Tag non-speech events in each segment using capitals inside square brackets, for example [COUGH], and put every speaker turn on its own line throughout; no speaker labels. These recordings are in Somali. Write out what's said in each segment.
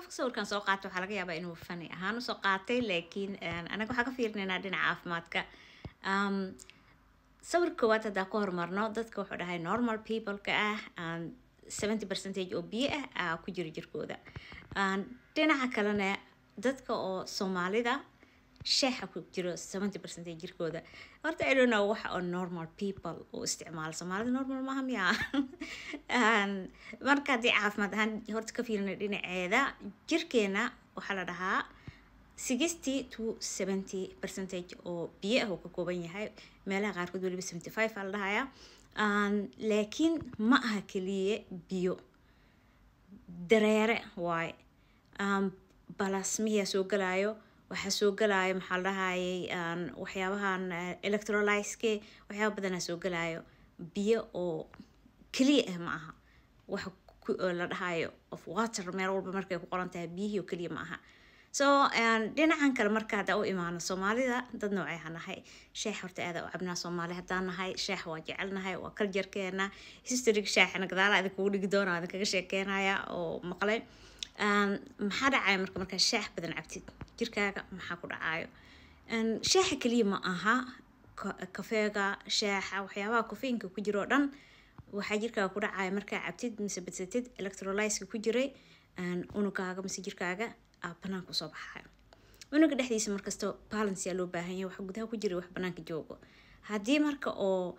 qofka sawirkan soo qaata waxaa laga yaabaa inuu fani ahaan usoo qaatay laakiin eh, anaga waxaa ka fiirinaynaa dhinaca caafimaadka sawir koowaad haddaa ku hormarno dadka wuxuu dhahay normal peopleka ah seventy percentage oo biyo ah, ah ku jira jirkooda dhinaca kalena dadka oo soomaalida sheexa ku jiro seventy jirkooda horta i don't oo normal people u isticmaalo soomaalida normal maaha miya [LAUGHS] marka haddii caafimaad ahaan horta ka fiirina dhinaceeda jirkeena waxaa la dhahaa sixty to seventy percentage oo biyo ah uu ka kooban yahay meelaha qaarkood weliba seventy five aa la dhahayaa laakiin ma aha keliya biyo dareere waaye balasmiyaa soo galaayo waxaa soo galaayo maxaa la dhahayay waxyaabahan eh, electroliske waxyaaba badanaa soo galaayo biyo oo keliya ah ma aha wax eh, la dhahayo of water meel walba markay ku qoran tahay biyihii oo keliya ma aha so dhinacan kale marka haddaa u imaano soomaalida dad noocay ha nahay sheex horta aadaa u cabnaa soomaali haddaan nahay sheex waa jecelnahay waa kaljarkeena historyga shaaxina gadaala idin kugu dhigi doona idin kaga sheekeynayaa oo maqlay Ehm, maxaa dhacaya marka markaa shaax badan cabtid jirkaaga maxaa ku dhacaayo ehm, shaaxa keliya ma aha kafeega shaaxa waxyaabaha kofeinka ku jiro dhan waxaa jirkaaga ku dhacaya markaa cabtid mise badsatid electrolyska ku jiray ehm, unugaaga mise jirkaaga banaan kusoo baxayo unuga dhexdiisa markasta balance yaa loo baahanya wax gudaha ku jira wax banaanka joogo haddii marka oo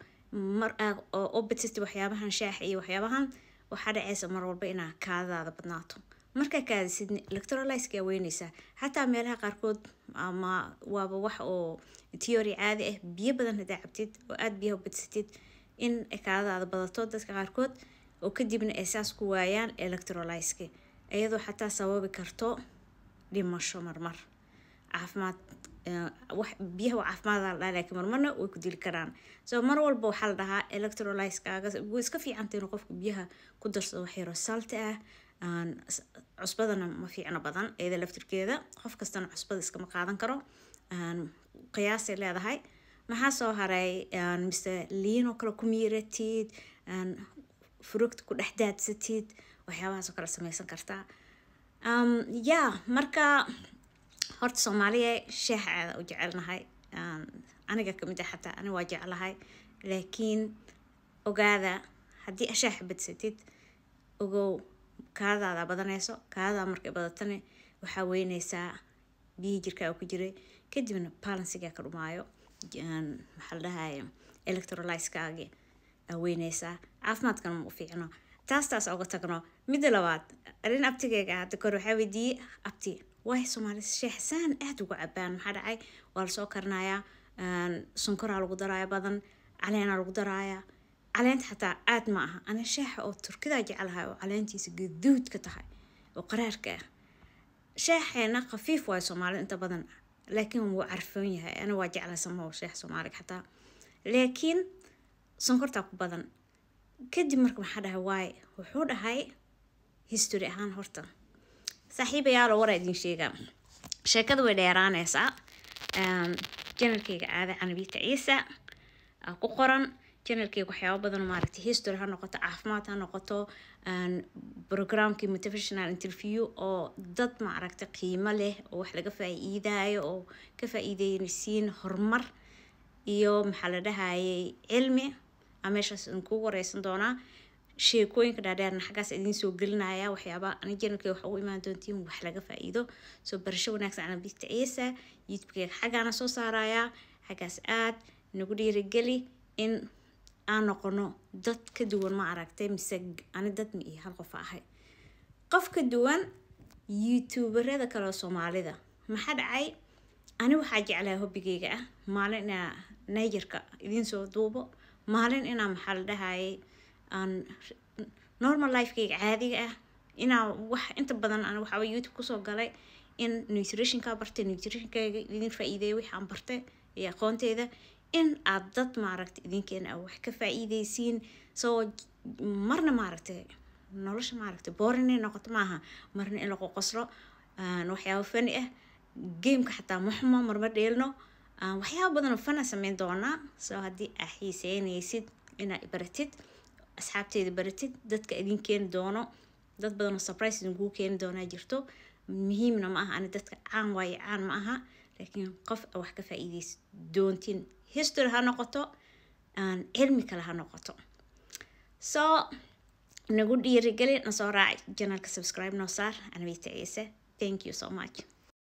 oo badsatid waxyaabahan shaaxa iyo waxyaabahan waxaa dhaceysa mar walba inaa kaadadaada badnaato markaa kaadisid aadsidni electrolyskaa weynaysaa xataa meelaha qaarkood ama waaba wax oo teory caadi ah biyo badan haddaa cabtid oo aada biyaha badsatid in kaadadaada badato dadka qaarkood oo kadibna ay saas ku waayaan electrolyseka iyadoo xataa sababi karto dhimasho marmar caafimaad eh, biyaha caafimaada la marmarna way ku dili karaan so mar walba waxaa la dhahaa electrolysekaga way iska fiicantay inuu qofka biyaha ku darsado waxyaro salta ah cusbadana ma fiicno badan eeda laftirkeeda qof kastana cusbada iskama qaadan karo qiyaasay leedahay maxaa soo haray mise liinoo kale ku miiratid furugta ku dhex daadsatid waxyaabahaasoo kale sameysan kartaa ya marka horta soomaaliya sheexaada u jecelnahay aniga kamid a ah xataa ani waa jeclahay laakiin ogaada haddii ashaa badsatid ogow kaadaada badanayso kaadadaa markay badatana waxaa weynaysaa biyihii jirkaa ku jiray kadibna balansigaa ka dhumaayo maxaa la aa weynaysaa caafimaadkana ma u fiicno taas taas tagno midda labaad arrin abtigeyga ah, hadda kor waxaa weydiiyey abti waay soomaali sheexsaan aada ugu cabaan maxaa dhacay waa lasoo karinayaa sonkoraa lagu daraaya badan caleenaa lagu daraaya caleenta xataa aad ma aha ana shaaxa oo turkidaa jeclahay oo caleentiisa gaduudka tahay oo qaraarka ah shaaxeena khafiif waayo soomaali inta badan laakiin wuu carfoon yahay ana waa jeclay samoo sheex soomaaliga xataa laakiin sonkortaa ku badan kadib marka maxaa dhahay waay wuxuu dhahay history ahaan horta saaxiibayaalo waraa idin sheegaa sheekada way dheeraaneysaa ehm, janalkeyga aada canabiika ciisa ku qoran janalkeyga waxyaaba badan maaragtay history ha noqoto caafimaad ha noqoto programkii motivational interview oo dad maaragta qiimo leh oo wax laga faa-iidaayo oo ka faa horumar iyo maxaa la dhahayay cilmi a ah, meeshaas idin kugu wareysan doonaa sheekooyinka dhaadheerna xaggaas idiin soo gelinaya waxyaaba ani janalkeyga waxa u imaan doontiin wax laga faa soo barasho wanaagsan anabista ciise youtube xaggaana soo saarayaa xaggaas aad nagu dhiirigeli in aan noqono dad ka duwan ma aragtay mise ani dad ma iyo hal qof ahay qof ka duwan youtuberada kaleo soomaalida maxaa dhacay ani waxaa jeclaha hobbigeyga ah maalin inaa nayjarka idiin soo duubo maalin inaa maxaa la dhahayay aan normal lifekeyga caadiga ah inaa wax inta badan aan waxaaba youtube kusoo galay in nutrition kaa bartay nutritionkeyga idiin faa-iideeya bartay iyo aqoonteyda in aad dad maaragta idinkeena wax ka faa-iideysiin soo marna maaragta nolosha maaragta boorin inay noqoto maaha marna in la qoqoslo waxyaabo fani ah gameka xataa maxumo marma dheelno waxyaaba badan fana sameyn doonaa soo haddii aa xiiseynaysid inaad baratid asxaabteeda baratid dadka idin keeni doono dad badanoo surprise idinkugu keeni doonaa jirto muhiimna ma aha ani dadka caan waaye caan ma aha laakiin qof wax ka faa-iideysid doontin history ha noqoto cilmi kale ha noqoto soo nagu dhiirigelin nasoo raaci janalka subscribe noo saar anaweyta ciise thank you so much